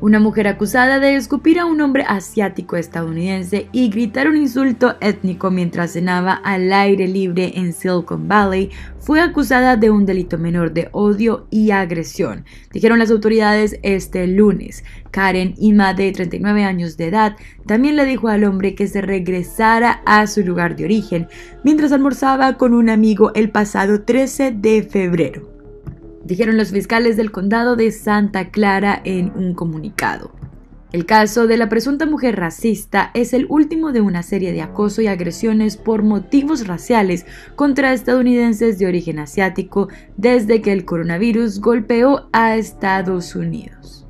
una mujer acusada de escupir a un hombre asiático estadounidense y gritar un insulto étnico mientras cenaba al aire libre en Silicon Valley, fue acusada de un delito menor de odio y agresión, dijeron las autoridades este lunes. Karen Ima, de 39 años de edad, también le dijo al hombre que se regresara a su lugar de origen mientras almorzaba con un amigo el pasado 13 de febrero dijeron los fiscales del condado de Santa Clara en un comunicado. El caso de la presunta mujer racista es el último de una serie de acoso y agresiones por motivos raciales contra estadounidenses de origen asiático desde que el coronavirus golpeó a Estados Unidos.